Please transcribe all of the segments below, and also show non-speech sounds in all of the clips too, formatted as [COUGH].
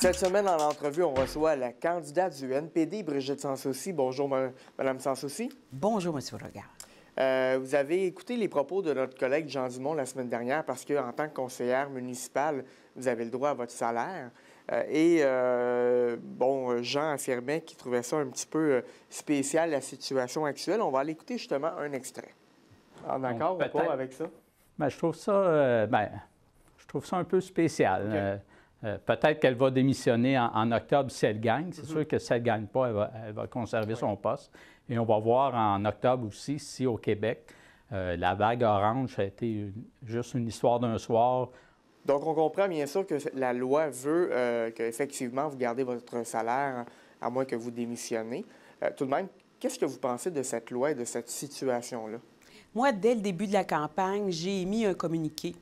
Cette semaine, en l'entrevue, on reçoit la candidate du NPD, Brigitte Sansouci. Bonjour, Madame Sansouci. Bonjour, Monsieur Regard. Euh, vous avez écouté les propos de notre collègue Jean Dumont la semaine dernière parce qu'en tant que conseillère municipale, vous avez le droit à votre salaire. Euh, et euh, bon, Jean affirmait qu'il trouvait ça un petit peu spécial, la situation actuelle. On va aller écouter justement un extrait. En accord ou pas avec ça? Bien, je trouve ça, ben, je trouve ça un peu spécial. Euh, peut-être qu'elle va démissionner en, octobre si elle gagne. C'est mhm. sûr que si elle ne gagne pas, elle va, conserver son poste. Et on va voir en octobre aussi si au Québec, euh, la vague orange a été juste une histoire d'un soir. Donc, on comprend bien sûr que la loi veut euh, qu'effectivement, vous gardez votre salaire, à moins que vous démissionnez. tout de même, qu'est-ce que vous pensez de cette loi et de cette situation-là? Moi, dès le début de la campagne, j'ai émis un communiqué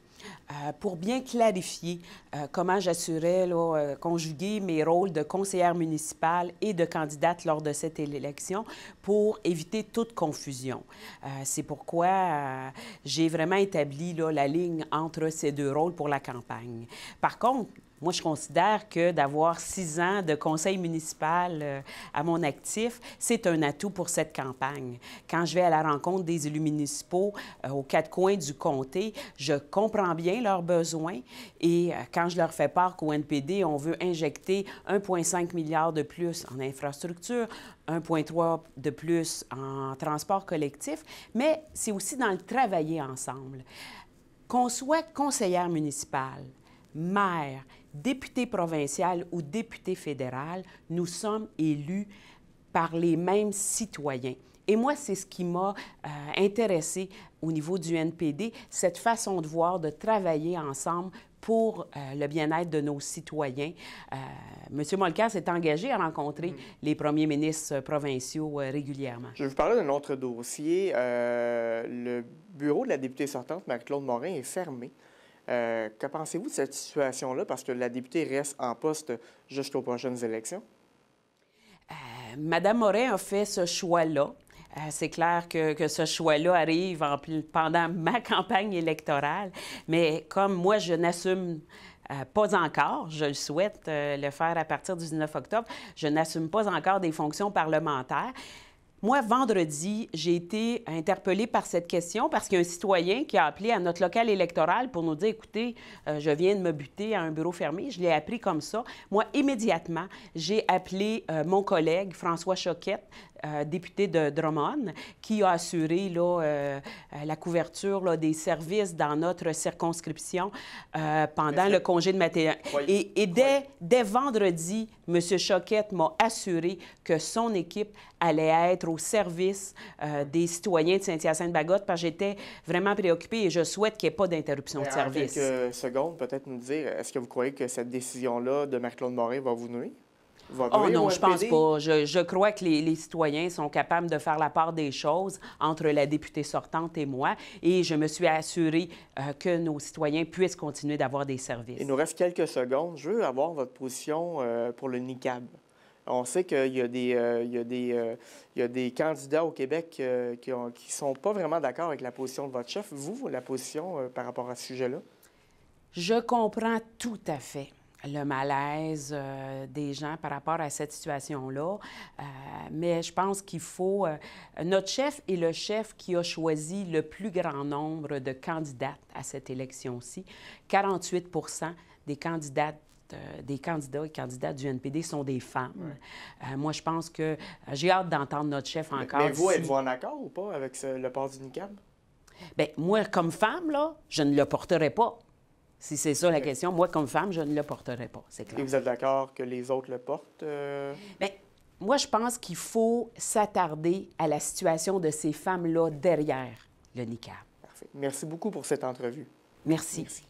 euh, pour bien clarifier euh, comment j'assurais, euh, conjuguer mes rôles de conseillère municipale et de candidate lors de cette élection pour éviter toute confusion. C'est pourquoi j'ai vraiment établi la ligne entre ces deux rôles pour la campagne. Par contre, moi, je considère que d'avoir six ans de conseil municipal euh, à mon actif, c'est un atout pour cette campagne. Quand je vais à la rencontre des élus municipaux euh, aux quatre coins du comté, je comprends bien leurs besoins et euh, quand je leur fais part qu'au NPD, on veut injecter 1,5 milliard de plus en infrastructure, 1,3 de plus en transport collectif, mais c'est aussi dans le travailler ensemble. Qu'on soit conseillère municipale, maire, député provincial ou député fédéral, nous sommes élus par les mêmes citoyens. Et moi, c'est ce qui m'a euh, intéressé au niveau du NPD, cette façon de voir, de travailler ensemble pour euh, le bien-être de nos citoyens. Euh, Monsieur M. Molcar s'est engagé à rencontrer mm. les premiers ministres provinciaux régulièrement. Je vais vous parler d'un autre dossier. le bureau de la députée sortante, Marie-Claude Morin, est fermé euh, que pensez-vous de cette situation-là? Parce que la députée reste en poste jusqu'aux prochaines élections. Euh, Madame Morin a fait ce choix-là. Euh, c'est clair que, que ce choix-là arrive en, pendant [LAUGHS] ma campagne électorale, mais comme moi, je n'assume euh, pas encore, je le souhaite le faire à partir du 19 octobre, je n'assume pas encore des fonctions parlementaires. Moi, vendredi, j'ai été interpellée par cette question parce qu'un citoyen qui a appelé à notre local électoral pour nous dire, écoutez, euh, je viens de me buter à un bureau fermé. Je l'ai appris comme ça. Moi, immédiatement, j'ai appelé euh, mon collègue François Choquette, euh, député de Drummond, qui a assuré euh, euh, la couverture là, des services dans notre circonscription pendant le congé de maternité. Et, dès, vendredi, M. Choquette m'a assuré que son équipe allait être au service des citoyens de Saint-Hyacinthe-Bagotte, parce que j'étais vraiment préoccupée et je souhaite qu'il n'y ait pas d'interruption de service. En quelques peut-être nous dire, est-ce que vous croyez que cette décision-là de Marc-Claude Morin va vous nuire? oh non, je pense pas. Je, crois que les, citoyens sont capables de faire la part des choses entre la députée sortante et moi, et je me suis assurée euh, que nos citoyens puissent continuer d'avoir des services. Il nous reste quelques secondes. Je veux avoir votre position euh, pour le NICAB. On sait qu'il y, a des, euh, des candidats au Québec qui ne sont pas vraiment d'accord avec la position de votre chef. Vous, la position par rapport à ce sujet-là? Je comprends tout à fait le malaise euh, des gens par rapport à cette situation-là. Euh, mais je pense qu'il faut... Euh, notre chef est le chef qui a choisi le plus grand nombre de candidates à cette élection-ci. 48 des candidates des candidats et candidates du NPD sont des femmes. moi, je pense que j'ai hâte d'entendre notre chef encore. Mais, vous, êtes-vous en accord ou pas avec le port du NICAB? Bien, moi, comme femme, là, je ne le porterai pas. Si c'est ça la question, moi, comme femme, je ne le porterai pas, c'est clair. Et vous êtes d'accord que les autres le portent? mais euh? ben, moi, je pense qu'il faut s'attarder à la situation de ces femmes-là derrière le niqab. Merci beaucoup pour cette entrevue. Merci.